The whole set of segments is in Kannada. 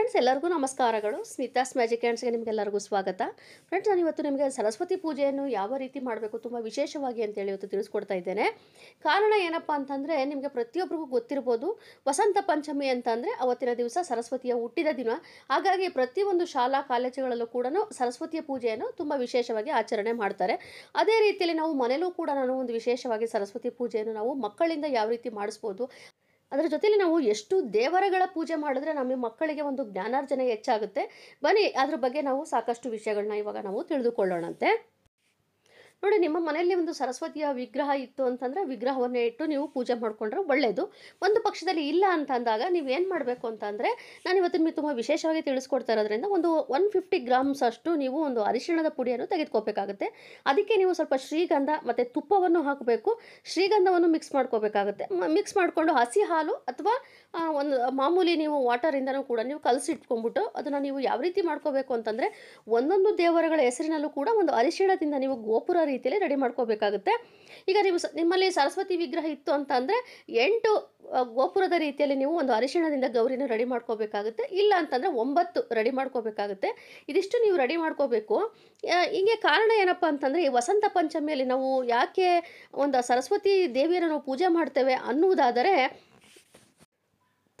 ಫ್ರೆಂಡ್ಸ್ ಎಲ್ಲರಿಗೂ ನಮಸ್ಕಾರಗಳು ಸ್ಮಿತಾಸ್ ಮ್ಯಾಜಿಕ್ ಹ್ಯಾಂಡ್ಸ್ಗೆ ನಿಮಗೆಲ್ಲರಿಗೂ ಸ್ವಾಗತ ಫ್ರೆಂಡ್ಸ್ ನಾನು ಇವತ್ತು ನಿಮಗೆ ಸರಸ್ವತಿ ಪೂಜೆಯನ್ನು ಯಾವ ರೀತಿ ಮಾಡಬೇಕು ತುಂಬ ವಿಶೇಷವಾಗಿ ಅಂತೇಳಿ ಇವತ್ತು ತಿಳಿಸ್ಕೊಡ್ತಾ ಇದ್ದೇನೆ ಕಾರಣ ಏನಪ್ಪ ಅಂತಂದರೆ ನಿಮಗೆ ಪ್ರತಿಯೊಬ್ಬರಿಗೂ ಗೊತ್ತಿರ್ಬೋದು ವಸಂತ ಪಂಚಮಿ ಅಂತಂದರೆ ಅವತ್ತಿನ ದಿವಸ ಸರಸ್ವತಿಯ ಹುಟ್ಟಿದ ದಿನ ಹಾಗಾಗಿ ಪ್ರತಿಯೊಂದು ಶಾಲಾ ಕಾಲೇಜುಗಳಲ್ಲೂ ಕೂಡ ಸರಸ್ವತಿಯ ಪೂಜೆಯನ್ನು ತುಂಬ ವಿಶೇಷವಾಗಿ ಆಚರಣೆ ಮಾಡ್ತಾರೆ ಅದೇ ರೀತಿಯಲ್ಲಿ ನಾವು ಮನೆಯಲ್ಲೂ ಕೂಡ ನಾನು ಒಂದು ವಿಶೇಷವಾಗಿ ಸರಸ್ವತಿ ಪೂಜೆಯನ್ನು ನಾವು ಮಕ್ಕಳಿಂದ ಯಾವ ರೀತಿ ಮಾಡಿಸ್ಬೋದು ಅದರ ಜೊತೆಯಲ್ಲಿ ನಾವು ಎಷ್ಟು ದೇವರಗಳ ಪೂಜೆ ಮಾಡಿದ್ರೆ ನಮ್ಮ ಮಕ್ಕಳಿಗೆ ಒಂದು ಜ್ಞಾನಾರ್ಜನೆ ಹೆಚ್ಚಾಗುತ್ತೆ ಬನ್ನಿ ಅದ್ರ ಬಗ್ಗೆ ನಾವು ಸಾಕಷ್ಟು ವಿಷಯಗಳನ್ನ ಇವಾಗ ನಾವು ತಿಳಿದುಕೊಳ್ಳೋಣಂತೆ ನೋಡಿ ನಿಮ್ಮ ಮನೆಯಲ್ಲಿ ಒಂದು ಸರಸ್ವತಿಯ ವಿಗ್ರಹ ಇತ್ತು ಅಂತಂದರೆ ವಿಗ್ರಹವನ್ನೇ ಇಟ್ಟು ನೀವು ಪೂಜೆ ಮಾಡಿಕೊಂಡ್ರೆ ಒಳ್ಳೆಯದು ಒಂದು ಪಕ್ಷದಲ್ಲಿ ಇಲ್ಲ ಅಂತ ಅಂದಾಗ ನೀವು ಏನು ಮಾಡಬೇಕು ಅಂತಂದರೆ ನಾನು ಇವತ್ತು ನಿಮಗೆ ತುಂಬ ವಿಶೇಷವಾಗಿ ತಿಳಿಸ್ಕೊಡ್ತಾ ಇರೋದ್ರಿಂದ ಒಂದು ಒನ್ ಫಿಫ್ಟಿ ಗ್ರಾಮ್ಸ್ ಅಷ್ಟು ನೀವು ಒಂದು ಅರಿಶಿಣದ ಪುಡಿಯನ್ನು ತೆಗೆದುಕೋಬೇಕಾಗುತ್ತೆ ಅದಕ್ಕೆ ನೀವು ಸ್ವಲ್ಪ ಶ್ರೀಗಂಧ ಮತ್ತು ತುಪ್ಪವನ್ನು ಹಾಕಬೇಕು ಶ್ರೀಗಂಧವನ್ನು ಮಿಕ್ಸ್ ಮಾಡ್ಕೋಬೇಕಾಗುತ್ತೆ ಮಿಕ್ಸ್ ಮಾಡಿಕೊಂಡು ಹಸಿ ಹಾಲು ಅಥವಾ ಒಂದು ಮಾಮೂಲಿ ನೀವು ವಾಟರಿಂದನೂ ಕೂಡ ನೀವು ಕಲಸಿಟ್ಕೊಂಡ್ಬಿಟ್ಟು ಅದನ್ನು ನೀವು ಯಾವ ರೀತಿ ಮಾಡ್ಕೋಬೇಕು ಅಂತಂದರೆ ಒಂದೊಂದು ದೇವರುಗಳ ಹೆಸರಿನಲ್ಲೂ ಕೂಡ ಒಂದು ಅರಿಶಿಣದಿಂದ ನೀವು ಗೋಪುರ ರೀತಿಯಲ್ಲಿ ರೆಡಿ ಮಾಡ್ಕೋಬೇಕಾಗುತ್ತೆ ಈಗ ನಿಮ್ಮ ನಿಮ್ಮಲ್ಲಿ ಸರಸ್ವತಿ ವಿಗ್ರಹ ಇತ್ತು ಅಂತ ಅಂದರೆ ಎಂಟು ಗೋಪುರದ ರೀತಿಯಲ್ಲಿ ನೀವು ಒಂದು ಅರಿಶಿಣದಿಂದ ಗೌರಿನ ರೆಡಿ ಮಾಡ್ಕೋಬೇಕಾಗುತ್ತೆ ಇಲ್ಲ ಅಂತಂದರೆ ಒಂಬತ್ತು ರೆಡಿ ಮಾಡ್ಕೋಬೇಕಾಗುತ್ತೆ ಇದಿಷ್ಟು ನೀವು ರೆಡಿ ಮಾಡ್ಕೋಬೇಕು ಹೀಗೆ ಕಾರಣ ಏನಪ್ಪ ಅಂತಂದರೆ ಈ ವಸಂತ ಪಂಚಮಿಯಲ್ಲಿ ನಾವು ಯಾಕೆ ಒಂದು ಸರಸ್ವತಿ ದೇವಿಯನ್ನು ನಾವು ಪೂಜೆ ಮಾಡ್ತೇವೆ ಅನ್ನುವುದಾದರೆ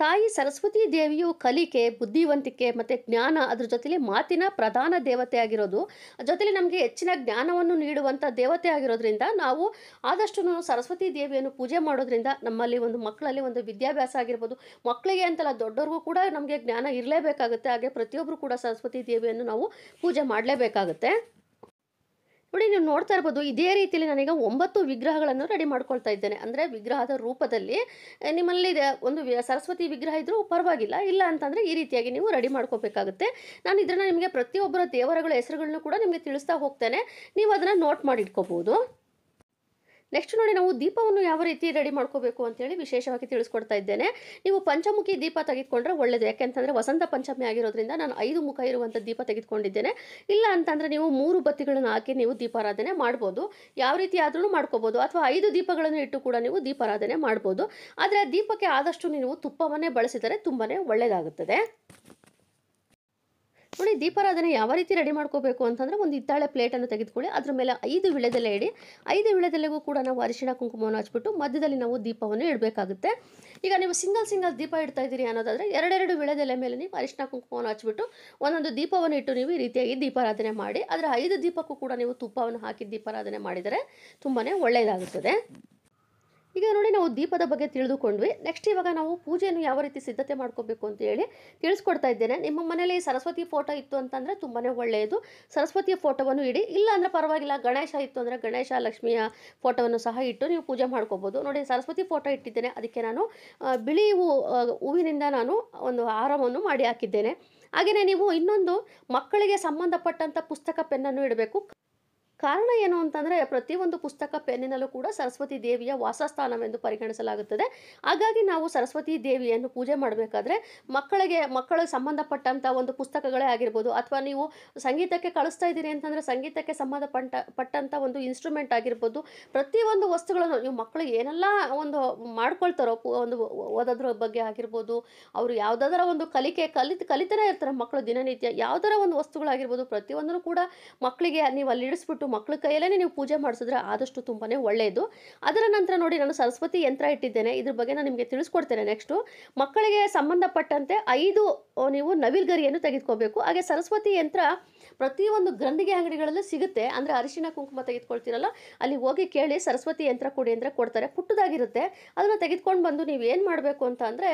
ತಾಯಿ ಸರಸ್ವತಿ ದೇವಿಯು ಕಲಿಕೆ ಬುದ್ಧಿವಂತಿಕೆ ಮತ್ತು ಜ್ಞಾನ ಅದ್ರ ಜೊತೆಲಿ ಮಾತಿನ ಪ್ರಧಾನ ದೇವತೆ ಆಗಿರೋದು ಜೊತೆಲಿ ನಮಗೆ ಹೆಚ್ಚಿನ ಜ್ಞಾನವನ್ನು ನೀಡುವಂಥ ದೇವತೆ ಆಗಿರೋದ್ರಿಂದ ನಾವು ಆದಷ್ಟು ಸರಸ್ವತಿ ದೇವಿಯನ್ನು ಪೂಜೆ ಮಾಡೋದ್ರಿಂದ ನಮ್ಮಲ್ಲಿ ಒಂದು ಮಕ್ಕಳಲ್ಲಿ ಒಂದು ವಿದ್ಯಾಭ್ಯಾಸ ಆಗಿರ್ಬೋದು ಮಕ್ಕಳಿಗೆ ಅಂತಲ್ಲ ದೊಡ್ಡವ್ರಿಗೂ ಕೂಡ ನಮಗೆ ಜ್ಞಾನ ಇರಲೇಬೇಕಾಗುತ್ತೆ ಹಾಗೆ ಪ್ರತಿಯೊಬ್ಬರು ಕೂಡ ಸರಸ್ವತಿ ದೇವಿಯನ್ನು ನಾವು ಪೂಜೆ ಮಾಡಲೇಬೇಕಾಗುತ್ತೆ ನೋಡಿ ನೀವು ನೋಡ್ತಾ ಇರ್ಬೋದು ಇದೇ ರೀತಿಯಲ್ಲಿ ನಾನೀಗ ಒಂಬತ್ತು ವಿಗ್ರಹಗಳನ್ನು ರೆಡಿ ಮಾಡ್ಕೊಳ್ತಾ ಇದ್ದೇನೆ ಅಂದರೆ ವಿಗ್ರಹದ ರೂಪದಲ್ಲಿ ನಿಮ್ಮಲ್ಲಿ ಒಂದು ಸರಸ್ವತಿ ವಿಗ್ರಹ ಇದ್ದರೂ ಪರವಾಗಿಲ್ಲ ಇಲ್ಲ ಅಂತಂದರೆ ಈ ರೀತಿಯಾಗಿ ನೀವು ರೆಡಿ ಮಾಡ್ಕೋಬೇಕಾಗುತ್ತೆ ನಾನು ಇದನ್ನು ನಿಮಗೆ ಪ್ರತಿಯೊಬ್ಬರ ದೇವರಗಳ ಹೆಸರುಗಳನ್ನು ಕೂಡ ನಿಮಗೆ ತಿಳಿಸ್ತಾ ಹೋಗ್ತೇನೆ ನೀವು ಅದನ್ನು ನೋಟ್ ಮಾಡಿ ಇಟ್ಕೋಬೋದು ನೆಕ್ಸ್ಟ್ ನೋಡಿ ನಾವು ದೀಪವನ್ನು ಯಾವ ರೀತಿ ರೆಡಿ ಮಾಡ್ಕೋಬೇಕು ಅಂತೇಳಿ ವಿಶೇಷವಾಗಿ ತಿಳಿಸ್ಕೊಡ್ತಾ ಇದ್ದೇನೆ ನೀವು ಪಂಚಮುಖಿ ದೀಪ ತೆಗೆದುಕೊಂಡ್ರೆ ಒಳ್ಳೆಯದು ಯಾಕೆಂತಂದರೆ ವಸಂತ ಪಂಚಮಿ ಆಗಿರೋದ್ರಿಂದ ನಾನು ಐದು ಮುಖ ಇರುವಂಥ ದೀಪ ತೆಗೆದುಕೊಂಡಿದ್ದೇನೆ ಇಲ್ಲ ಅಂತಂದರೆ ನೀವು ಮೂರು ಬತ್ತಿಗಳನ್ನು ಹಾಕಿ ನೀವು ದೀಪಾರಾಧನೆ ಮಾಡ್ಬೋದು ಯಾವ ರೀತಿ ಆದ್ರೂ ಮಾಡ್ಕೋಬೋದು ಅಥವಾ ಐದು ದೀಪಗಳನ್ನು ಇಟ್ಟು ಕೂಡ ನೀವು ದೀಪಾರಾಧನೆ ಮಾಡ್ಬೋದು ಆದರೆ ದೀಪಕ್ಕೆ ಆದಷ್ಟು ನೀವು ತುಪ್ಪವನ್ನೇ ಬಳಸಿದರೆ ತುಂಬಾ ಒಳ್ಳೆಯದಾಗುತ್ತದೆ ನೋಡಿ ದೀಪಾರಾಧನೆ ಯಾವ ರೀತಿ ರೆಡಿ ಮಾಡ್ಕೋಬೇಕು ಅಂತಂದರೆ ಒಂದು ಹಿತ್ತಾಳೆ ಪ್ಲೇಟನ್ನು ತೆಗೆದುಕೊಳ್ಳಿ ಅದರ ಮೇಲೆ ಐದು ವಿಳೆದೆಲೆ ಇಡಿ ಐದು ವಿಳೆದೆಲೆಗೂ ಕೂಡ ನಾವು ಅರಿಶಿಣ ಕುಂಕುಮವನ್ನು ಹಚ್ಬಿಟ್ಟು ಮಧ್ಯದಲ್ಲಿ ನಾವು ದೀಪವನ್ನು ಇಡಬೇಕಾಗುತ್ತೆ ಈಗ ನೀವು ಸಿಂಗಲ್ ಸಿಂಗಲ್ ದೀಪ ಇಡ್ತಾ ಇದ್ದೀರಿ ಅನ್ನೋದಾದರೆ ಎರಡೆರಡು ವಿಳೆದೆಲೆ ಮೇಲೆ ನೀವು ಅರಿಶಿಣ ಕುಂಕುಮವನ್ನು ಹಚ್ಬಿಟ್ಟು ಒಂದೊಂದು ದೀಪವನ್ನು ಇಟ್ಟು ನೀವು ಈ ರೀತಿಯಾಗಿ ದೀಪಾರಾಧನೆ ಮಾಡಿ ಅದರ ಐದು ದೀಪಕ್ಕೂ ಕೂಡ ನೀವು ತುಪ್ಪವನ್ನು ಹಾಕಿ ದೀಪಾರಾಧನೆ ಮಾಡಿದರೆ ತುಂಬಾ ಒಳ್ಳೆಯದಾಗುತ್ತದೆ ಈಗ ನೋಡಿ ನಾವು ದೀಪದ ಬಗ್ಗೆ ತಿಳಿದುಕೊಂಡ್ವಿ ನೆಕ್ಸ್ಟ್ ಇವಾಗ ನಾವು ಪೂಜೆಯನ್ನು ಯಾವ ರೀತಿ ಸಿದ್ಧತೆ ಮಾಡ್ಕೋಬೇಕು ಅಂತ ಹೇಳಿ ತಿಳಿಸ್ಕೊಡ್ತಾ ಇದ್ದೇನೆ ನಿಮ್ಮ ಮನೇಲಿ ಸರಸ್ವತಿ ಫೋಟೋ ಇತ್ತು ಅಂತಂದರೆ ತುಂಬಾ ಒಳ್ಳೆಯದು ಸರಸ್ವತಿಯ ಫೋಟೋವನ್ನು ಇಡಿ ಇಲ್ಲ ಪರವಾಗಿಲ್ಲ ಗಣೇಶ ಇತ್ತು ಅಂದರೆ ಗಣೇಶ ಲಕ್ಷ್ಮಿಯ ಫೋಟೋವನ್ನು ಸಹ ಇಟ್ಟು ನೀವು ಪೂಜೆ ಮಾಡ್ಕೋಬೋದು ನೋಡಿ ಸರಸ್ವತಿ ಫೋಟೋ ಇಟ್ಟಿದ್ದೇನೆ ಅದಕ್ಕೆ ನಾನು ಬಿಳಿ ಹೂ ಹೂವಿನಿಂದ ನಾನು ಒಂದು ಆರಾಮವನ್ನು ಮಾಡಿ ಹಾಕಿದ್ದೇನೆ ಹಾಗೆಯೇ ನೀವು ಇನ್ನೊಂದು ಮಕ್ಕಳಿಗೆ ಸಂಬಂಧಪಟ್ಟಂಥ ಪುಸ್ತಕ ಪೆನ್ನನ್ನು ಇಡಬೇಕು ಕಾರಣ ಏನು ಅಂತಂದರೆ ಪ್ರತಿಯೊಂದು ಪುಸ್ತಕ ಪೆನ್ನಿನಲ್ಲೂ ಕೂಡ ಸರಸ್ವತಿ ದೇವಿಯ ವಾಸಸ್ಥಾನವೆಂದು ಪರಿಗಣಿಸಲಾಗುತ್ತದೆ ಹಾಗಾಗಿ ನಾವು ಸರಸ್ವತಿ ದೇವಿಯನ್ನು ಪೂಜೆ ಮಾಡಬೇಕಾದ್ರೆ ಮಕ್ಕಳಿಗೆ ಮಕ್ಕಳಿಗೆ ಸಂಬಂಧಪಟ್ಟಂಥ ಒಂದು ಪುಸ್ತಕಗಳೇ ಆಗಿರ್ಬೋದು ಅಥವಾ ನೀವು ಸಂಗೀತಕ್ಕೆ ಕಳಿಸ್ತಾ ಇದ್ದೀರಿ ಅಂತಂದರೆ ಸಂಗೀತಕ್ಕೆ ಸಂಬಂಧಪಟ್ಟ ಪಟ್ಟಂಥ ಒಂದು ಇನ್ಸ್ಟ್ರೂಮೆಂಟ್ ಆಗಿರ್ಬೋದು ಪ್ರತಿಯೊಂದು ವಸ್ತುಗಳನ್ನು ನೀವು ಮಕ್ಕಳು ಏನೆಲ್ಲ ಒಂದು ಮಾಡ್ಕೊಳ್ತಾರೋ ಒಂದು ಓದೋದ್ರ ಬಗ್ಗೆ ಆಗಿರ್ಬೋದು ಅವರು ಯಾವುದಾದ್ರೂ ಒಂದು ಕಲಿಕೆ ಕಲಿತ ಕಲಿತರೇ ಇರ್ತಾರೆ ಮಕ್ಕಳು ದಿನನಿತ್ಯ ಯಾವುದರ ಒಂದು ವಸ್ತುಗಳಾಗಿರ್ಬೋದು ಪ್ರತಿಯೊಂದನ್ನು ಕೂಡ ಮಕ್ಕಳಿಗೆ ನೀವು ಅಲ್ಲಿ ಇಡಿಸ್ಬಿಟ್ಟು ಮಕ್ಕಳ ಕೈಯಲ್ಲೇ ನೀವು ಪೂಜೆ ಮಾಡಿಸಿದ್ರೆ ಆದಷ್ಟು ತುಂಬಾ ಒಳ್ಳೆಯದು ಅದರ ನಂತರ ನೋಡಿ ನಾನು ಸರಸ್ವತಿ ಯಂತ್ರ ಇಟ್ಟಿದ್ದೇನೆ ಇದ್ರ ಬಗ್ಗೆ ನಾನು ನಿಮಗೆ ತಿಳಿಸ್ಕೊಡ್ತೇನೆ ನೆಕ್ಸ್ಟು ಮಕ್ಕಳಿಗೆ ಸಂಬಂಧಪಟ್ಟಂತೆ ಐದು ನೀವು ನವಿಲ್ಗರಿಯನ್ನು ತೆಗೆದುಕೋಬೇಕು ಹಾಗೆ ಸರಸ್ವತಿ ಯಂತ್ರ ಪ್ರತಿಯೊಂದು ಗ್ರಂಥಿಗೆ ಅಂಗಡಿಗಳಲ್ಲೂ ಸಿಗುತ್ತೆ ಅಂದರೆ ಅರಿಶಿನ ಕುಂಕುಮ ತೆಗೆದುಕೊಳ್ತೀರಲ್ಲ ಅಲ್ಲಿ ಹೋಗಿ ಕೇಳಿ ಸರಸ್ವತಿ ಯಂತ್ರ ಕೊಡಿ ಅಂದರೆ ಕೊಡ್ತಾರೆ ಪುಟ್ಟದಾಗಿರುತ್ತೆ ಅದನ್ನು ತೆಗೆದುಕೊಂಡು ಬಂದು ನೀವು ಏನು ಮಾಡಬೇಕು ಅಂತ ಅಂದರೆ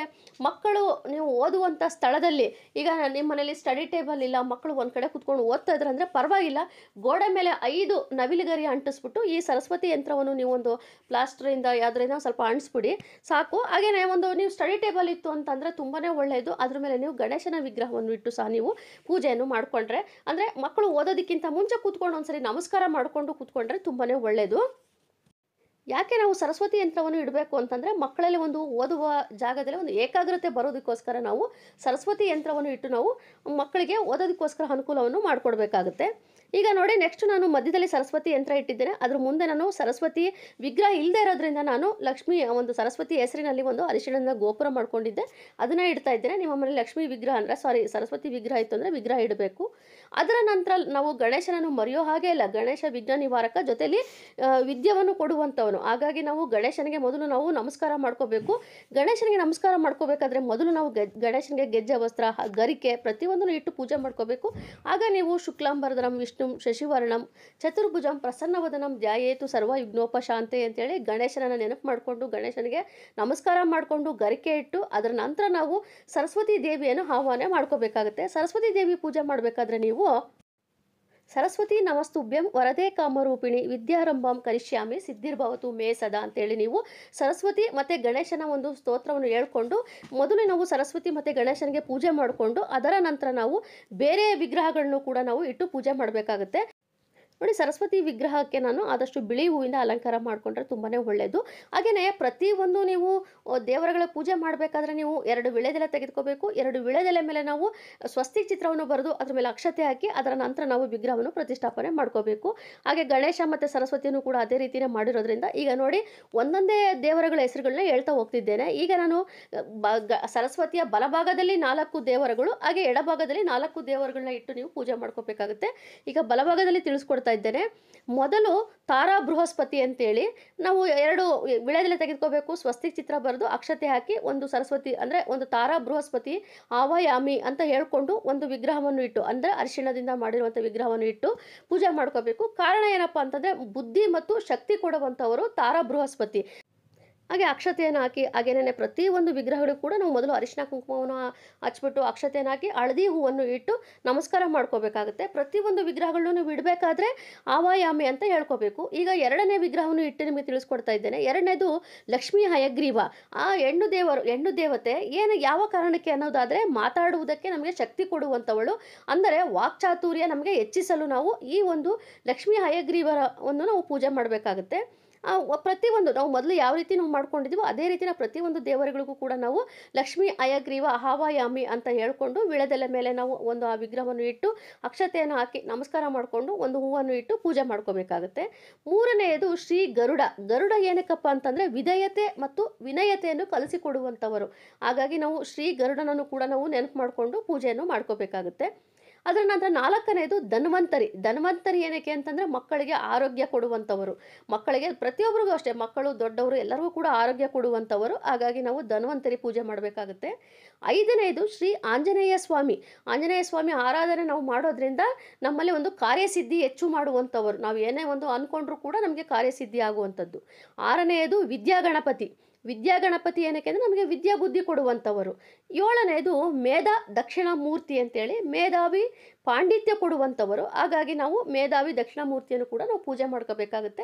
ಮಕ್ಕಳು ನೀವು ಓದುವಂಥ ಸ್ಥಳದಲ್ಲಿ ಈಗ ನಿಮ್ಮ ಮನೇಲಿ ಸ್ಟಡಿ ಟೇಬಲ್ ಇಲ್ಲ ಮಕ್ಕಳು ಒಂದು ಕಡೆ ಕುತ್ಕೊಂಡು ಓದ್ತಾ ಇದ್ರೆ ಅಂದರೆ ಪರವಾಗಿಲ್ಲ ಗೋಡೆ ಮೇಲೆ ಐದು ಇದು ನವಿಲುಗರಿ ಅಂಟಿಸ್ಬಿಟ್ಟು ಈ ಸರಸ್ವತಿ ಯಂತ್ರವನ್ನು ನೀವೊಂದು ಪ್ಲಾಸ್ಟ್ರಿಂದ ಯಾವುದರಿಂದ ಸ್ವಲ್ಪ ಅಂಟಿಸ್ಬಿಡಿ ಸಾಕು ಹಾಗೇನೆ ಒಂದು ನೀವು ಸ್ಟಡಿ ಟೇಬಲ್ ಇತ್ತು ಅಂತಂದರೆ ತುಂಬಾ ಒಳ್ಳೆಯದು ಅದ್ರ ಮೇಲೆ ನೀವು ಗಣೇಶನ ವಿಗ್ರಹವನ್ನು ಇಟ್ಟು ಸಹ ನೀವು ಪೂಜೆಯನ್ನು ಮಾಡಿಕೊಂಡ್ರೆ ಅಂದರೆ ಮಕ್ಕಳು ಓದೋದಕ್ಕಿಂತ ಮುಂಚೆ ಕೂತ್ಕೊಂಡು ಒಂದ್ಸರಿ ನಮಸ್ಕಾರ ಮಾಡಿಕೊಂಡು ಕೂತ್ಕೊಂಡ್ರೆ ತುಂಬಾ ಒಳ್ಳೆಯದು ಯಾಕೆ ನಾವು ಸರಸ್ವತಿ ಯಂತ್ರವನ್ನು ಇಡಬೇಕು ಅಂತಂದರೆ ಮಕ್ಕಳಲ್ಲಿ ಒಂದು ಓದುವ ಜಾಗದಲ್ಲಿ ಒಂದು ಏಕಾಗ್ರತೆ ಬರೋದಕ್ಕೋಸ್ಕರ ನಾವು ಸರಸ್ವತಿ ಯಂತ್ರವನ್ನು ಇಟ್ಟು ನಾವು ಮಕ್ಕಳಿಗೆ ಓದೋದಕ್ಕೋಸ್ಕರ ಅನುಕೂಲವನ್ನು ಮಾಡಿಕೊಡ್ಬೇಕಾಗುತ್ತೆ ಈಗ ನೋಡಿ ನೆಕ್ಸ್ಟ್ ನಾನು ಮಧ್ಯದಲ್ಲಿ ಸರಸ್ವತಿ ಯಂತ್ರ ಇಟ್ಟಿದ್ದೇನೆ ಅದ್ರ ಮುಂದೆ ನಾನು ಸರಸ್ವತಿ ವಿಗ್ರಹ ಇಲ್ಲದೆ ಇರೋದ್ರಿಂದ ನಾನು ಲಕ್ಷ್ಮಿ ಒಂದು ಸರಸ್ವತಿ ಹೆಸರಿನಲ್ಲಿ ಒಂದು ಅರಿಶಿಣದ ಗೋಪುರ ಮಾಡ್ಕೊಂಡಿದ್ದೆ ಅದನ್ನ ಇಡ್ತಾ ಇದ್ದೇನೆ ನಿಮ್ಮ ಮನೇಲಿ ಲಕ್ಷ್ಮಿ ವಿಗ್ರಹ ಅಂದರೆ ಸಾರಿ ಸರಸ್ವತಿ ವಿಗ್ರಹ ಇತ್ತು ಅಂದರೆ ವಿಗ್ರಹ ಇಡಬೇಕು ಅದರ ನಂತರ ನಾವು ಗಣೇಶನನ್ನು ಮರೆಯೋ ಹಾಗೆ ಇಲ್ಲ ಗಣೇಶ ವಿಘ್ನ ನಿವಾರಕ ಜೊತೆಯಲ್ಲಿ ವಿದ್ಯವನ್ನು ಕೊಡುವಂಥವನು ಹಾಗಾಗಿ ನಾವು ಗಣೇಶನಿಗೆ ಮೊದಲು ನಾವು ನಮಸ್ಕಾರ ಮಾಡ್ಕೋಬೇಕು ಗಣೇಶನಿಗೆ ನಮಸ್ಕಾರ ಮಾಡ್ಕೋಬೇಕಾದ್ರೆ ಮೊದಲು ನಾವು ಗಣೇಶನಿಗೆ ಗೆಜ್ಜೆ ವಸ್ತ್ರ ಗರಿಕೆ ಪ್ರತಿಯೊಂದನ್ನು ಇಟ್ಟು ಪೂಜೆ ಮಾಡ್ಕೋಬೇಕು ಆಗ ನೀವು ಶುಕ್ಲಾಂಬರದ ವಿಷ್ಣು ವಿಷ್ಣು ಶಶಿವರ್ಣಂ ಚತುರ್ಭುಜಂ ಪ್ರಸನ್ನವದನಂ ಧ್ಯಾಯೇತು ಸರ್ವ ಶಾಂತಿ ಅಂತೇಳಿ ಗಣೇಶನನ್ನು ನೆನಪು ಮಾಡಿಕೊಂಡು ಗಣೇಶನಿಗೆ ನಮಸ್ಕಾರ ಮಾಡಿಕೊಂಡು ಗರಿಕೆ ಇಟ್ಟು ಅದರ ನಂತರ ನಾವು ಸರಸ್ವತಿ ದೇವಿಯನ್ನು ಆಹ್ವಾನ ಮಾಡ್ಕೋಬೇಕಾಗುತ್ತೆ ಸರಸ್ವತಿ ದೇವಿ ಪೂಜೆ ಮಾಡಬೇಕಾದ್ರೆ ನೀವು ಸರಸ್ವತಿ ನಮಸ್ತುಭ್ಯಂ ವರದೇ ಕಾಮರೂಪಿಣಿ ವಿದ್ಯಾರಂಭಂ ಕರಿಷ್ಯಾಮಿ ಸಿದ್ಧಿರ್ಭಾವತು ಮೇ ಸದಾ ಅಂತೇಳಿ ನೀವು ಸರಸ್ವತಿ ಮತ್ತು ಗಣೇಶನ ಒಂದು ಸ್ತೋತ್ರವನ್ನು ಹೇಳ್ಕೊಂಡು ಮೊದಲು ನಾವು ಸರಸ್ವತಿ ಮತ್ತು ಗಣೇಶನಿಗೆ ಪೂಜೆ ಮಾಡಿಕೊಂಡು ಅದರ ನಂತರ ನಾವು ಬೇರೆ ವಿಗ್ರಹಗಳನ್ನು ಕೂಡ ನಾವು ಇಟ್ಟು ಪೂಜೆ ಮಾಡಬೇಕಾಗುತ್ತೆ ನೋಡಿ ಸರಸ್ವತಿ ವಿಗ್ರಹಕ್ಕೆ ನಾನು ಆದಷ್ಟು ಬಿಳಿ ಹೂವಿಂದ ಅಲಂಕಾರ ಮಾಡಿಕೊಂಡ್ರೆ ತುಂಬಾ ಒಳ್ಳೆಯದು ಹಾಗೆಯೇ ಪ್ರತಿಯೊಂದು ನೀವು ದೇವರುಗಳ ಪೂಜೆ ಮಾಡಬೇಕಾದ್ರೆ ನೀವು ಎರಡು ವಿಳೆದೆಲೆ ತೆಗೆದುಕೋಬೇಕು ಎರಡು ವಿಳೆದೆಲೆ ಮೇಲೆ ನಾವು ಸ್ವಸ್ತಿ ಚಿತ್ರವನ್ನು ಬರೆದು ಅದರ ಮೇಲೆ ಅಕ್ಷತೆ ಹಾಕಿ ಅದರ ನಂತರ ನಾವು ವಿಗ್ರಹವನ್ನು ಪ್ರತಿಷ್ಠಾಪನೆ ಮಾಡ್ಕೋಬೇಕು ಹಾಗೆ ಗಣೇಶ ಮತ್ತು ಸರಸ್ವತಿಯನ್ನು ಕೂಡ ಅದೇ ರೀತಿಯೇ ಮಾಡಿರೋದ್ರಿಂದ ಈಗ ನೋಡಿ ಒಂದೊಂದೇ ದೇವರುಗಳ ಹೆಸರುಗಳನ್ನ ಹೇಳ್ತಾ ಹೋಗ್ತಿದ್ದೇನೆ ಈಗ ನಾನು ಸರಸ್ವತಿಯ ಬಲಭಾಗದಲ್ಲಿ ನಾಲ್ಕು ದೇವರುಗಳು ಹಾಗೆ ಎಡಭಾಗದಲ್ಲಿ ನಾಲ್ಕು ದೇವರುಗಳನ್ನ ಇಟ್ಟು ನೀವು ಪೂಜೆ ಮಾಡ್ಕೋಬೇಕಾಗುತ್ತೆ ಈಗ ಬಲಭಾಗದಲ್ಲಿ ತಿಳಿಸ್ಕೊಡ್ತೀನಿ ಕೊಡ್ತಾ ಇದ್ದೇನೆ ಮೊದಲು ತಾರಾ ಬೃಹಸ್ಪತಿ ಅಂತೇಳಿ ನಾವು ಎರಡು ವಿಳೆದೆಲೆ ತೆಗೆದುಕೋಬೇಕು ಸ್ವಸ್ತಿ ಚಿತ್ರ ಬರೆದು ಅಕ್ಷತೆ ಹಾಕಿ ಒಂದು ಸರಸ್ವತಿ ಅಂದರೆ ಒಂದು ತಾರಾ ಬೃಹಸ್ಪತಿ ಆವಯಾಮಿ ಅಂತ ಹೇಳ್ಕೊಂಡು ಒಂದು ವಿಗ್ರಹವನ್ನು ಇಟ್ಟು ಅಂದರೆ ಅರಿಶಿಣದಿಂದ ಮಾಡಿರುವಂಥ ವಿಗ್ರಹವನ್ನು ಇಟ್ಟು ಪೂಜೆ ಮಾಡ್ಕೋಬೇಕು ಕಾರಣ ಏನಪ್ಪ ಅಂತಂದರೆ ಬುದ್ಧಿ ಮತ್ತು ಶಕ್ತಿ ಕೊಡುವಂಥವರು ತಾರಾ ಬೃಹಸ್ಪತಿ ಹಾಗೆ ಅಕ್ಷತೆಯನ್ನು ಹಾಕಿ ಹಾಗೇನೇ ಪ್ರತಿಯೊಂದು ವಿಗ್ರಹಗಳಿಗೂ ಕೂಡ ನಾವು ಮೊದಲು ಅರಿಶಿನ ಕುಂಕುಮವನ್ನು ಹಚ್ಬಿಟ್ಟು ಅಕ್ಷತೆಯನ್ನು ಹಾಕಿ ಹಳದಿ ಹೂವನ್ನು ಇಟ್ಟು ನಮಸ್ಕಾರ ಮಾಡ್ಕೋಬೇಕಾಗುತ್ತೆ ಪ್ರತಿಯೊಂದು ವಿಗ್ರಹಗಳನ್ನು ಇಡಬೇಕಾದ್ರೆ ಆವಾಯಾಮಿ ಅಂತ ಹೇಳ್ಕೋಬೇಕು ಈಗ ಎರಡನೇ ವಿಗ್ರಹವನ್ನು ಇಟ್ಟು ನಿಮಗೆ ತಿಳಿಸ್ಕೊಡ್ತಾ ಇದ್ದೇನೆ ಎರಡನೇದು ಲಕ್ಷ್ಮೀ ಹಯಗ್ರೀವ ಆ ಹೆಣ್ಣು ದೇವರು ಹೆಣ್ಣು ದೇವತೆ ಏನು ಯಾವ ಕಾರಣಕ್ಕೆ ಅನ್ನೋದಾದರೆ ಮಾತಾಡುವುದಕ್ಕೆ ನಮಗೆ ಶಕ್ತಿ ಕೊಡುವಂಥವಳು ಅಂದರೆ ವಾಕ್ಚಾತುರ್ಯ ನಮಗೆ ಹೆಚ್ಚಿಸಲು ನಾವು ಈ ಒಂದು ಲಕ್ಷ್ಮೀ ಹಯಗ್ರೀವರ ಒಂದು ನಾವು ಪೂಜೆ ಮಾಡಬೇಕಾಗುತ್ತೆ ಪ್ರತಿಯೊಂದು ನಾವು ಮೊದಲು ಯಾವ ರೀತಿ ನಾವು ಮಾಡ್ಕೊಂಡಿದ್ದೀವೋ ಅದೇ ರೀತಿಯ ಪ್ರತಿಯೊಂದು ದೇವರುಗಳಿಗೂ ಕೂಡ ನಾವು ಲಕ್ಷ್ಮಿ ಅಯಗ್ರೀವ ಹಾವಾಯಾಮಿ ಅಂತ ಹೇಳ್ಕೊಂಡು ವಿಳೆದೆಲೆ ಮೇಲೆ ನಾವು ಒಂದು ಆ ವಿಗ್ರಹವನ್ನು ಇಟ್ಟು ಅಕ್ಷತೆಯನ್ನು ಹಾಕಿ ನಮಸ್ಕಾರ ಮಾಡಿಕೊಂಡು ಒಂದು ಹೂವನ್ನು ಇಟ್ಟು ಪೂಜೆ ಮಾಡ್ಕೋಬೇಕಾಗುತ್ತೆ ಮೂರನೆಯದು ಶ್ರೀ ಗರುಡ ಗರುಡ ಏನಕ್ಕಪ್ಪ ಅಂತಂದರೆ ವಿಧೇಯತೆ ಮತ್ತು ವಿನಯತೆಯನ್ನು ಕಲಿಸಿಕೊಡುವಂಥವರು ಹಾಗಾಗಿ ನಾವು ಶ್ರೀ ಗರುಡನನ್ನು ಕೂಡ ನಾವು ನೆನಪು ಮಾಡಿಕೊಂಡು ಪೂಜೆಯನ್ನು ಮಾಡ್ಕೋಬೇಕಾಗುತ್ತೆ ಅದರ ನಂತರ ನಾಲ್ಕನೇದು ಧನ್ವಂತರಿ ಧನ್ವಂತರಿ ಏನಕ್ಕೆ ಅಂತಂದರೆ ಮಕ್ಕಳಿಗೆ ಆರೋಗ್ಯ ಕೊಡುವಂಥವರು ಮಕ್ಕಳಿಗೆ ಪ್ರತಿಯೊಬ್ಬರಿಗೂ ಅಷ್ಟೇ ಮಕ್ಕಳು ದೊಡ್ಡವರು ಎಲ್ಲರಿಗೂ ಕೂಡ ಆರೋಗ್ಯ ಕೊಡುವಂಥವರು ಹಾಗಾಗಿ ನಾವು ಧನ್ವಂತರಿ ಪೂಜೆ ಮಾಡಬೇಕಾಗುತ್ತೆ ಐದನೇದು ಶ್ರೀ ಆಂಜನೇಯ ಸ್ವಾಮಿ ಆಂಜನೇಯ ಸ್ವಾಮಿ ಆರಾಧನೆ ನಾವು ಮಾಡೋದ್ರಿಂದ ನಮ್ಮಲ್ಲಿ ಒಂದು ಕಾರ್ಯಸಿದ್ಧಿ ಹೆಚ್ಚು ಮಾಡುವಂಥವರು ನಾವು ಏನೇ ಒಂದು ಅಂದ್ಕೊಂಡ್ರೂ ಕೂಡ ನಮಗೆ ಕಾರ್ಯಸಿದ್ಧಿ ಆಗುವಂಥದ್ದು ಆರನೆಯದು ವಿದ್ಯಾಗಣಪತಿ ವಿದ್ಯಾಗಣಪತಿ ಏನಕ್ಕೆ ಅಂದರೆ ನಮಗೆ ವಿದ್ಯಾ ಬುದ್ಧಿ ಕೊಡುವಂಥವರು ಏಳನೇದು ಮೇಧ ದಕ್ಷಿಣ ಮೂರ್ತಿ ಅಂತೇಳಿ ಮೇಧಾವಿ ಪಾಂಡಿತ್ಯ ಕೊಡುವಂಥವರು ಹಾಗಾಗಿ ನಾವು ಮೇಧಾವಿ ಮೂರ್ತಿಯನ್ನು ಕೂಡ ನಾವು ಪೂಜೆ ಮಾಡ್ಕೋಬೇಕಾಗುತ್ತೆ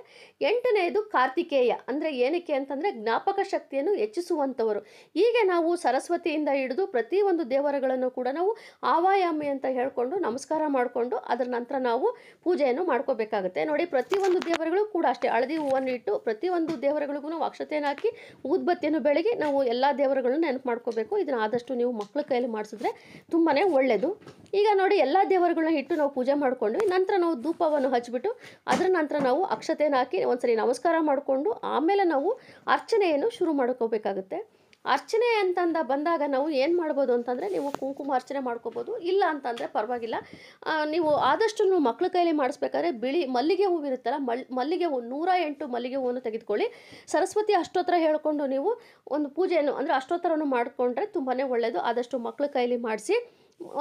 ಎಂಟನೆಯದು ಕಾರ್ತಿಕೇಯ ಅಂದರೆ ಏನಕ್ಕೆ ಅಂತಂದರೆ ಜ್ಞಾಪಕ ಶಕ್ತಿಯನ್ನು ಹೆಚ್ಚಿಸುವಂಥವರು ಹೀಗೆ ನಾವು ಸರಸ್ವತಿಯಿಂದ ಹಿಡಿದು ಪ್ರತಿಯೊಂದು ದೇವರುಗಳನ್ನು ಕೂಡ ನಾವು ಆವಾಯಾಮಿ ಅಂತ ಹೇಳಿಕೊಂಡು ನಮಸ್ಕಾರ ಮಾಡಿಕೊಂಡು ಅದರ ನಂತರ ನಾವು ಪೂಜೆಯನ್ನು ಮಾಡ್ಕೋಬೇಕಾಗುತ್ತೆ ನೋಡಿ ಪ್ರತಿಯೊಂದು ದೇವರುಗಳು ಕೂಡ ಅಷ್ಟೇ ಹಳದಿ ಹೂವನ್ನು ಇಟ್ಟು ಪ್ರತಿಯೊಂದು ದೇವರುಗಳಿಗೂ ನಾವು ಅಕ್ಷತೆಯನ್ನು ಹಾಕಿ ಉದ್ಬತ್ತಿಯನ್ನು ಬೆಳಗ್ಗೆ ನಾವು ಎಲ್ಲ ದೇವರುಗಳನ್ನು ನೆನಪು ಮಾಡ್ಕೋಬೇಕು ಇದನ್ನು ಆದಷ್ಟು ನೀವು ಮಕ್ಕಳ ಕೈಯಲ್ಲಿ ಮಾಡಿಸಿದ್ರೆ ತುಂಬಾ ಒಳ್ಳೆಯದು ಈಗ ನೋಡಿ ಎಲ್ಲ ದೇವರುಗಳನ್ನ ಇಟ್ಟು ನಾವು ಪೂಜೆ ಮಾಡಿಕೊಂಡ್ವಿ ನಂತರ ನಾವು ಧೂಪವನ್ನು ಹಚ್ಚಿಬಿಟ್ಟು ಅದರ ನಂತರ ನಾವು ಅಕ್ಷತೆಯನ್ನು ಹಾಕಿ ಒಂದ್ಸರಿ ನಮಸ್ಕಾರ ಮಾಡಿಕೊಂಡು ಆಮೇಲೆ ನಾವು ಅರ್ಚನೆಯನ್ನು ಶುರು ಮಾಡ್ಕೋಬೇಕಾಗುತ್ತೆ ಅರ್ಚನೆ ಅಂತಂದ ಬಂದಾಗ ನಾವು ಏನು ಮಾಡ್ಬೋದು ಅಂತಂದರೆ ನೀವು ಕುಂಕುಮ ಅರ್ಚನೆ ಮಾಡ್ಕೋಬೋದು ಇಲ್ಲ ಅಂತಂದರೆ ಪರವಾಗಿಲ್ಲ ನೀವು ಆದಷ್ಟು ನೀವು ಮಕ್ಕಳ ಕೈಲಿ ಮಾಡಿಸ್ಬೇಕಾದ್ರೆ ಬಿಳಿ ಮಲ್ಲಿಗೆ ಹೂವು ಇರುತ್ತಲ್ಲ ಮಲ್ ಮಲ್ಲಿಗೆ ಹೂವು ನೂರ ಎಂಟು ಮಲ್ಲಿಗೆ ಹೂವನ್ನು ತೆಗೆದುಕೊಳ್ಳಿ ಸರಸ್ವತಿ ಅಷ್ಟೋತ್ತರ ಹೇಳಿಕೊಂಡು ನೀವು ಒಂದು ಪೂಜೆಯನ್ನು ಅಂದರೆ ಅಷ್ಟೋತ್ತರವನ್ನು ಮಾಡಿಕೊಂಡ್ರೆ ತುಂಬಾ ಒಳ್ಳೆಯದು ಆದಷ್ಟು ಮಕ್ಕಳ ಕೈಲಿ ಮಾಡಿಸಿ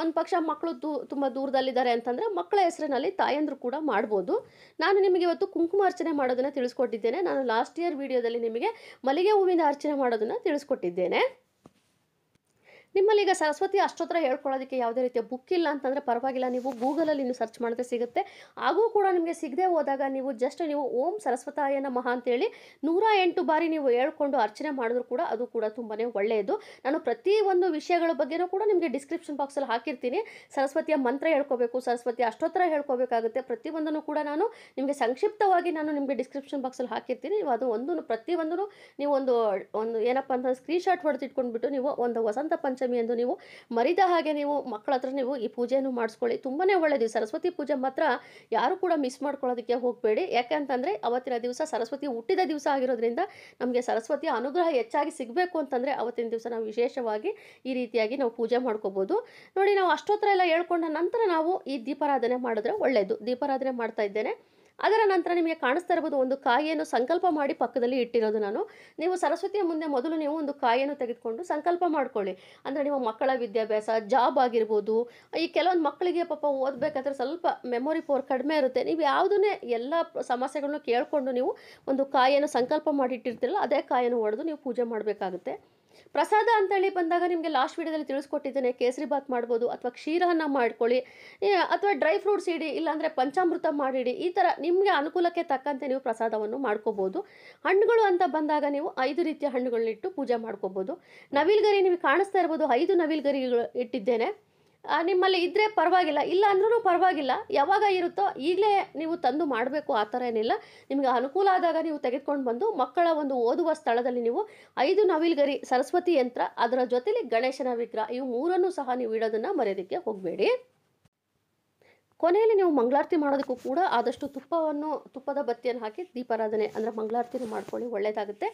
ಒಂದು ಪಕ್ಷ ಮಕ್ಕಳು ತು ತುಂಬ ದೂರದಲ್ಲಿದ್ದಾರೆ ಅಂತಂದರೆ ಮಕ್ಕಳ ಹೆಸರಿನಲ್ಲಿ ತಾಯಂದರು ಕೂಡ ಮಾಡ್ಬೋದು ನಾನು ನಿಮಗೆ ಇವತ್ತು ಕುಂಕುಮ ಅರ್ಚನೆ ಮಾಡೋದನ್ನು ತಿಳಿಸ್ಕೊಟ್ಟಿದ್ದೇನೆ ನಾನು ಲಾಸ್ಟ್ ಇಯರ್ ವಿಡಿಯೋದಲ್ಲಿ ನಿಮಗೆ ಮಲ್ಲಿಗೆ ಹೂವಿನ ಅರ್ಚನೆ ಮಾಡೋದನ್ನು ತಿಳಿಸ್ಕೊಟ್ಟಿದ್ದೇನೆ ನಿಮ್ಮಲ್ಲಿ ಈಗ ಸರಸ್ವತಿ ಅಷ್ಟೋತ್ರ ಹೇಳ್ಕೊಳ್ಳೋದಕ್ಕೆ ಯಾವುದೇ ರೀತಿಯ ಬುಕ್ ಇಲ್ಲ ಅಂತಂದರೆ ಪರವಾಗಿಲ್ಲ ನೀವು ಗೂಗಲಲ್ಲಿ ನೀವು ಸರ್ಚ್ ಮಾಡಿದ್ರೆ ಸಿಗುತ್ತೆ ಹಾಗೂ ಕೂಡ ನಿಮಗೆ ಸಿಗದೆ ಹೋದಾಗ ನೀವು ಜಸ್ಟ್ ನೀವು ಓಂ ಸರಸ್ವತಾಯನ ಮಹಾ ಅಂತೇಳಿ ನೂರ ಎಂಟು ಬಾರಿ ನೀವು ಹೇಳ್ಕೊಂಡು ಅರ್ಚನೆ ಮಾಡಿದ್ರು ಕೂಡ ಅದು ಕೂಡ ತುಂಬಾ ಒಳ್ಳೆಯದು ನಾನು ಪ್ರತಿ ಒಂದು ವಿಷಯಗಳ ಬಗ್ಗೆನೂ ಕೂಡ ನಿಮಗೆ ಡಿಸ್ಕ್ರಿಪ್ಷನ್ ಬಾಕ್ಸಲ್ಲಿ ಹಾಕಿರ್ತೀನಿ ಸರಸ್ವತಿಯ ಮಂತ್ರ ಹೇಳ್ಕೋಬೇಕು ಸರಸ್ವತಿ ಅಷ್ಟೋತ್ತರ ಹೇಳ್ಕೋಬೇಕಾಗುತ್ತೆ ಪ್ರತಿಯೊಂದನ್ನು ಕೂಡ ನಾನು ನಿಮಗೆ ಸಂಕ್ಷಿಪ್ತವಾಗಿ ನಾನು ನಿಮಗೆ ಡಿಸ್ಕ್ರಿಪ್ಷನ್ ಬಾಕ್ಸಲ್ಲಿ ಹಾಕಿರ್ತೀನಿ ನೀವು ಅದು ಒಂದು ಪ್ರತಿಯೊಂದನ್ನು ನೀವು ಒಂದು ಒಂದು ಏನಪ್ಪ ಅಂತಂದ್ರೆ ಸ್ಕ್ರೀನ್ಶಾಟ್ ಹೊಡೆದಿಟ್ಕೊಂಡ್ಬಿಟ್ಟು ನೀವು ಒಂದು ವಸಂತ ಪಂಚ ಪಂಚಮಿ ಎಂದು ನೀವು ಮರಿದ ಹಾಗೆ ನೀವು ಮಕ್ಕಳ ಹತ್ರ ನೀವು ಈ ಪೂಜೆಯನ್ನು ಮಾಡಿಸ್ಕೊಳ್ಳಿ ತುಂಬಾ ಒಳ್ಳೆಯದು ಸರಸ್ವತಿ ಪೂಜೆ ಮಾತ್ರ ಯಾರು ಕೂಡ ಮಿಸ್ ಮಾಡ್ಕೊಳ್ಳೋದಕ್ಕೆ ಹೋಗಬೇಡಿ ಯಾಕಂತಂದರೆ ಅವತ್ತಿನ ದಿವಸ ಸರಸ್ವತಿ ಹುಟ್ಟಿದ ದಿವಸ ಆಗಿರೋದ್ರಿಂದ ನಮಗೆ ಸರಸ್ವತಿಯ ಅನುಗ್ರಹ ಹೆಚ್ಚಾಗಿ ಸಿಗಬೇಕು ಅಂತಂದರೆ ಅವತ್ತಿನ ದಿವಸ ನಾವು ವಿಶೇಷವಾಗಿ ಈ ರೀತಿಯಾಗಿ ನಾವು ಪೂಜೆ ಮಾಡ್ಕೋಬೋದು ನೋಡಿ ನಾವು ಅಷ್ಟೋತ್ತರ ಎಲ್ಲ ಹೇಳ್ಕೊಂಡ ನಂತರ ನಾವು ಈ ದೀಪಾರಾಧನೆ ಮಾಡಿದ್ರೆ ಒಳ್ಳೆಯದು ದೀಪಾರಾಧನೆ ಮಾಡ್ತಾ ಇದ್ದೇನೆ ಅದರ ನಂತರ ನಿಮಗೆ ಕಾಣಿಸ್ತಾ ಇರ್ಬೋದು ಒಂದು ಕಾಯಿಯನ್ನು ಸಂಕಲ್ಪ ಮಾಡಿ ಪಕ್ಕದಲ್ಲಿ ಇಟ್ಟಿರೋದು ನಾನು ನೀವು ಸರಸ್ವತಿಯ ಮುಂದೆ ಮೊದಲು ನೀವು ಒಂದು ಕಾಯಿಯನ್ನು ತೆಗೆದುಕೊಂಡು ಸಂಕಲ್ಪ ಮಾಡ್ಕೊಳ್ಳಿ ಅಂದರೆ ನಿಮ್ಮ ಮಕ್ಕಳ ವಿದ್ಯಾಭ್ಯಾಸ ಜಾಬ್ ಆಗಿರ್ಬೋದು ಈ ಕೆಲವೊಂದು ಮಕ್ಕಳಿಗೆ ಪಾಪ ಓದಬೇಕಾದ್ರೆ ಸ್ವಲ್ಪ ಮೆಮೊರಿ ಪವರ್ ಕಡಿಮೆ ಇರುತ್ತೆ ನೀವು ಯಾವುದನ್ನೇ ಎಲ್ಲ ಸಮಸ್ಯೆಗಳನ್ನು ಕೇಳಿಕೊಂಡು ನೀವು ಒಂದು ಕಾಯಿಯನ್ನು ಸಂಕಲ್ಪ ಮಾಡಿ ಅದೇ ಕಾಯನ್ನು ಹೊಡೆದು ನೀವು ಪೂಜೆ ಮಾಡಬೇಕಾಗುತ್ತೆ ಪ್ರಸಾದ ಅಂತೇಳಿ ಬಂದಾಗ ನಿಮಗೆ ಲಾಸ್ಟ್ ವೀಡಿಯೋದಲ್ಲಿ ತಿಳಿಸ್ಕೊಟ್ಟಿದ್ದೇನೆ ಕೇಸರಿ ಬಾತ್ ಮಾಡ್ಬೋದು ಅಥವಾ ಕ್ಷೀರವನ್ನು ಮಾಡ್ಕೊಳ್ಳಿ ಅಥವಾ ಡ್ರೈ ಫ್ರೂಟ್ಸ್ ಇಡಿ ಇಲ್ಲಾಂದರೆ ಪಂಚಾಮೃತ ಮಾಡಿಡಿ ಈ ಥರ ನಿಮಗೆ ಅನುಕೂಲಕ್ಕೆ ತಕ್ಕಂತೆ ನೀವು ಪ್ರಸಾದವನ್ನು ಮಾಡ್ಕೋಬೋದು ಹಣ್ಣುಗಳು ಅಂತ ಬಂದಾಗ ನೀವು ಐದು ರೀತಿಯ ಹಣ್ಣುಗಳನ್ನಿಟ್ಟು ಪೂಜೆ ಮಾಡ್ಕೋಬೋದು ನವಿಲ್ಗರಿ ನಿಮಗೆ ಕಾಣಿಸ್ತಾ ಇರ್ಬೋದು ಐದು ನವಿಲ್ಗರಿಗಳು ಇಟ್ಟಿದ್ದೇನೆ ನಿಮ್ಮಲ್ಲಿ ಇದ್ದರೆ ಪರವಾಗಿಲ್ಲ ಇಲ್ಲ ಅಂದ್ರೂ ಪರವಾಗಿಲ್ಲ ಯಾವಾಗ ಇರುತ್ತೋ ಈಗಲೇ ನೀವು ತಂದು ಮಾಡಬೇಕು ಆ ಥರ ಏನಿಲ್ಲ ನಿಮಗೆ ಅನುಕೂಲ ಆದಾಗ ನೀವು ತೆಗೆದುಕೊಂಡು ಬಂದು ಮಕ್ಕಳ ಒಂದು ಓದುವ ಸ್ಥಳದಲ್ಲಿ ನೀವು ಐದು ನವಿಲ್ಗರಿ ಸರಸ್ವತಿ ಯಂತ್ರ ಅದರ ಜೊತೆಲಿ ಗಣೇಶನ ವಿಗ್ರಹ ಇವು ಮೂರನ್ನು ಸಹ ನೀವು ಇಡೋದನ್ನು ಮರೆಯೋದಕ್ಕೆ ಹೋಗಬೇಡಿ ಕೊನೆಯಲ್ಲಿ ನೀವು ಮಂಗಳಾರತಿ ಮಾಡೋದಕ್ಕೂ ಕೂಡ ಆದಷ್ಟು ತುಪ್ಪವನ್ನು ತುಪ್ಪದ ಬತ್ತಿಯನ್ನು ಹಾಕಿ ದೀಪಾರಾಧನೆ ಅಂದರೆ ಮಂಗಳಾರತಿನೂ ಮಾಡ್ಕೊಳ್ಳಿ ಒಳ್ಳೆಯದಾಗುತ್ತೆ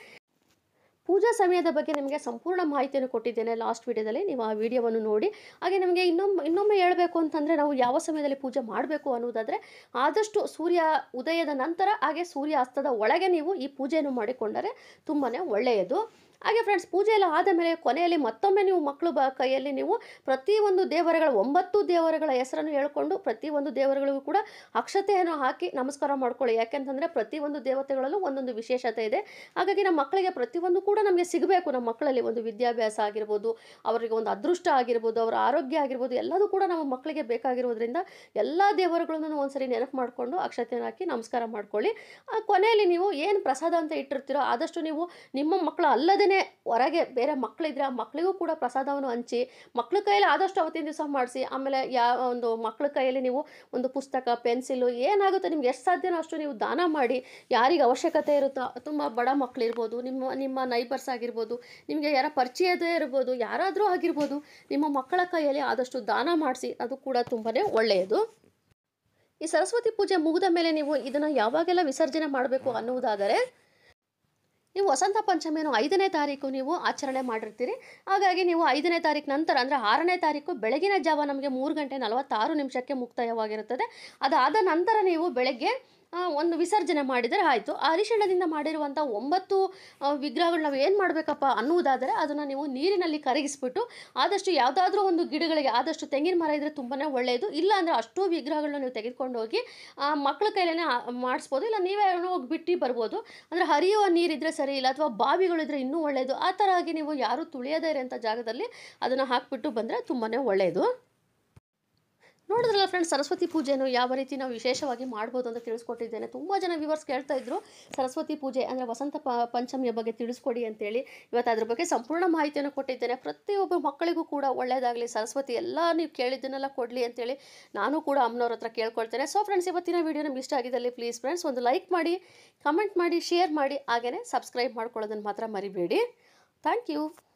ಪೂಜಾ ಸಮಯದ ಬಗ್ಗೆ ನಿಮಗೆ ಸಂಪೂರ್ಣ ಮಾಹಿತಿಯನ್ನು ಕೊಟ್ಟಿದ್ದೇನೆ ಲಾಸ್ಟ್ ವಿಡಿಯೋದಲ್ಲಿ ನೀವು ಆ ವಿಡಿಯೋವನ್ನು ನೋಡಿ ಹಾಗೆ ನಮಗೆ ಇನ್ನೊಮ್ಮೆ ಇನ್ನೊಮ್ಮೆ ಹೇಳಬೇಕು ಅಂತಂದರೆ ನಾವು ಯಾವ ಸಮಯದಲ್ಲಿ ಪೂಜೆ ಮಾಡಬೇಕು ಅನ್ನೋದಾದರೆ ಆದಷ್ಟು ಸೂರ್ಯ ಉದಯದ ನಂತರ ಹಾಗೆ ಸೂರ್ಯ ಅಸ್ತದ ಒಳಗೆ ನೀವು ಈ ಪೂಜೆಯನ್ನು ಮಾಡಿಕೊಂಡರೆ ತುಂಬಾ ಒಳ್ಳೆಯದು ಹಾಗೆ ಫ್ರೆಂಡ್ಸ್ ಪೂಜೆ ಎಲ್ಲ ಆದ ಮೇಲೆ ಕೊನೆಯಲ್ಲಿ ಮತ್ತೊಮ್ಮೆ ನೀವು ಮಕ್ಕಳು ಬ ಕೈಯಲ್ಲಿ ನೀವು ಪ್ರತಿಯೊಂದು ದೇವರುಗಳ ಒಂಬತ್ತು ದೇವರುಗಳ ಹೆಸರನ್ನು ಹೇಳ್ಕೊಂಡು ಪ್ರತಿಯೊಂದು ದೇವರುಗಳಿಗೂ ಕೂಡ ಅಕ್ಷತೆಯನ್ನು ಹಾಕಿ ನಮಸ್ಕಾರ ಮಾಡ್ಕೊಳ್ಳಿ ಯಾಕೆಂತಂದರೆ ಪ್ರತಿಯೊಂದು ದೇವತೆಗಳಲ್ಲೂ ಒಂದೊಂದು ವಿಶೇಷತೆ ಇದೆ ಹಾಗಾಗಿ ನಮ್ಮ ಮಕ್ಕಳಿಗೆ ಪ್ರತಿಯೊಂದು ಕೂಡ ನಮಗೆ ಸಿಗಬೇಕು ನಮ್ಮ ಮಕ್ಕಳಲ್ಲಿ ಒಂದು ವಿದ್ಯಾಭ್ಯಾಸ ಆಗಿರ್ಬೋದು ಅವರಿಗೆ ಒಂದು ಅದೃಷ್ಟ ಆಗಿರ್ಬೋದು ಅವರ ಆರೋಗ್ಯ ಆಗಿರ್ಬೋದು ಎಲ್ಲದೂ ಕೂಡ ನಮ್ಮ ಮಕ್ಕಳಿಗೆ ಬೇಕಾಗಿರೋದ್ರಿಂದ ಎಲ್ಲ ದೇವರುಗಳನ್ನು ಒಂದ್ಸರಿ ನೆನಪು ಮಾಡಿಕೊಂಡು ಅಕ್ಷತೆಯನ್ನು ಹಾಕಿ ನಮಸ್ಕಾರ ಮಾಡ್ಕೊಳ್ಳಿ ಕೊನೆಯಲ್ಲಿ ನೀವು ಏನು ಪ್ರಸಾದ ಅಂತ ಇಟ್ಟಿರ್ತೀರೋ ಆದಷ್ಟು ನೀವು ನಿಮ್ಮ ಮಕ್ಕಳು ಅಲ್ಲದೆ ಹೊರಗೆ ಬೇರೆ ಮಕ್ಕಳಿದ್ರೆ ಆ ಮಕ್ಕಳಿಗೂ ಕೂಡ ಪ್ರಸಾದವನ್ನು ಹಂಚಿ ಮಕ್ಕಳ ಕೈಯಲ್ಲಿ ಆದಷ್ಟು ಅವತ್ತಿನ ದಿವಸ ಮಾಡಿಸಿ ಆಮೇಲೆ ಯಾವ ಒಂದು ಮಕ್ಕಳ ಕೈಯಲ್ಲಿ ನೀವು ಒಂದು ಪುಸ್ತಕ ಪೆನ್ಸಿಲು ಏನಾಗುತ್ತೋ ನಿಮ್ಗೆ ಎಷ್ಟು ಸಾಧ್ಯನೋ ಅಷ್ಟು ನೀವು ದಾನ ಮಾಡಿ ಯಾರಿಗೆ ಅವಶ್ಯಕತೆ ಇರುತ್ತೋ ತುಂಬ ಬಡ ಮಕ್ಕಳಿರ್ಬೋದು ನಿಮ್ಮ ನಿಮ್ಮ ನೈಬರ್ಸ್ ಆಗಿರ್ಬೋದು ನಿಮಗೆ ಯಾರ ಪರಿಚಯದೇ ಇರ್ಬೋದು ಯಾರಾದರೂ ಆಗಿರ್ಬೋದು ನಿಮ್ಮ ಮಕ್ಕಳ ಕೈಯಲ್ಲಿ ಆದಷ್ಟು ದಾನ ಮಾಡಿಸಿ ಅದು ಕೂಡ ತುಂಬಾ ಒಳ್ಳೆಯದು ಈ ಸರಸ್ವತಿ ಪೂಜೆ ಮುಗಿದ ಮೇಲೆ ನೀವು ಇದನ್ನು ಯಾವಾಗೆಲ್ಲ ವಿಸರ್ಜನೆ ಮಾಡಬೇಕು ಅನ್ನುವುದಾದರೆ ನೀವು ವಸಂತ ಪಂಚಮಿಯನ್ನು ಐದನೇ ತಾರೀಕು ನೀವು ಆಚರಣೆ ಮಾಡಿರ್ತೀರಿ ಹಾಗಾಗಿ ನೀವು ಐದನೇ ತಾರೀಕು ನಂತರ ಅಂದರೆ ಆರನೇ ತಾರೀಕು ಬೆಳಗಿನ ಜಾವ ನಮಗೆ ಮೂರು ಗಂಟೆ ನಲವತ್ತಾರು ನಿಮಿಷಕ್ಕೆ ಮುಕ್ತಾಯವಾಗಿರುತ್ತದೆ ಅದಾದ ನಂತರ ನೀವು ಬೆಳಗ್ಗೆ ಒಂದು ವಿಸರ್ಜನೆ ಮಾಡಿದರೆ ಆಯಿತು ಅರಿಶಿಣದಿಂದ ಮಾಡಿರುವಂಥ ಒಂಬತ್ತು ವಿಗ್ರಹಗಳು ನಾವು ಏನು ಮಾಡಬೇಕಪ್ಪ ಅನ್ನುವುದಾದರೆ ಅದನ್ನು ನೀವು ನೀರಿನಲ್ಲಿ ಕರಗಿಸ್ಬಿಟ್ಟು ಆದಷ್ಟು ಯಾವುದಾದ್ರೂ ಒಂದು ಗಿಡಗಳಿಗೆ ಆದಷ್ಟು ತೆಂಗಿನ ಮರ ಇದ್ದರೆ ತುಂಬಾ ಒಳ್ಳೆಯದು ಇಲ್ಲ ಅಂದರೆ ಅಷ್ಟು ವಿಗ್ರಹಗಳನ್ನ ನೀವು ತೆಗೆದುಕೊಂಡು ಹೋಗಿ ಆ ಮಕ್ಕಳ ಕೈಲೇ ಮಾಡಿಸ್ಬೋದು ಇಲ್ಲ ನೀವೇ ಹೋಗಿ ಬಿಟ್ಟು ಬರ್ಬೋದು ಅಂದರೆ ಹರಿಯುವ ನೀರಿದ್ದರೆ ಸರಿ ಇಲ್ಲ ಅಥವಾ ಬಾವಿಗಳಿದ್ರೆ ಇನ್ನೂ ಒಳ್ಳೆಯದು ಆ ಥರ ಆಗಿ ನೀವು ಯಾರೂ ತುಳಿಯದೇ ಇರೋಂಥ ಜಾಗದಲ್ಲಿ ಅದನ್ನು ಹಾಕಿಬಿಟ್ಟು ಬಂದರೆ ತುಂಬಾ ಒಳ್ಳೆಯದು ನೋಡಿದ್ರಲ್ಲ ಫ್ರೆಂಡ್ಸ್ ಸರಸ್ವತಿ ಪೂಜೆಯನ್ನು ಯಾವ ರೀತಿ ನಾವು ವಿಶೇಷವಾಗಿ ಮಾಡ್ಬೋದು ಅಂತ ತಿಳಿಸ್ಕೊಟ್ಟಿದ್ದೇನೆ ತುಂಬ ಜನ ವ್ಯೂವರ್ಸ್ ಕೇಳ್ತಾ ಇದ್ರು ಸರಸ್ವತಿ ಪೂಜೆ ಅಂದರೆ ವಸಂತ ಪಂಚಮಿಯ ಬಗ್ಗೆ ತಿಳಿಸ್ಕೊಡಿ ಅಂತೇಳಿ ಇವತ್ತು ಅದ್ರ ಬಗ್ಗೆ ಸಂಪೂರ್ಣ ಮಾಹಿತಿಯನ್ನು ಕೊಟ್ಟಿದ್ದೇನೆ ಪ್ರತಿಯೊಬ್ಬ ಮಕ್ಕಳಿಗೂ ಕೂಡ ಒಳ್ಳೆಯದಾಗಲಿ ಸರಸ್ವತಿ ಎಲ್ಲ ನೀವು ಕೇಳಿದ್ದನ್ನೆಲ್ಲ ಕೊಡಲಿ ಅಂತೇಳಿ ನಾನು ಕೂಡ ಅಮ್ಮನವ್ರ ಹತ್ರ ಕೇಳ್ಕೊಳ್ತೇನೆ ಸೊ ಫ್ರೆಂಡ್ಸ್ ಇವತ್ತಿನ ವೀಡಿಯೋ ನಿಮ್ಗೆ ಇಷ್ಟ ಆಗಿದ್ದಲ್ಲಿ ಪ್ಲೀಸ್ ಫ್ರೆಂಡ್ಸ್ ಒಂದು ಲೈಕ್ ಮಾಡಿ ಕಮೆಂಟ್ ಮಾಡಿ ಶೇರ್ ಮಾಡಿ ಹಾಗೆಯೇ ಸಬ್ಸ್ಕ್ರೈಬ್ ಮಾಡ್ಕೊಳ್ಳೋದನ್ನು ಮಾತ್ರ ಮರಿಬೇಡಿ ಥ್ಯಾಂಕ್ ಯು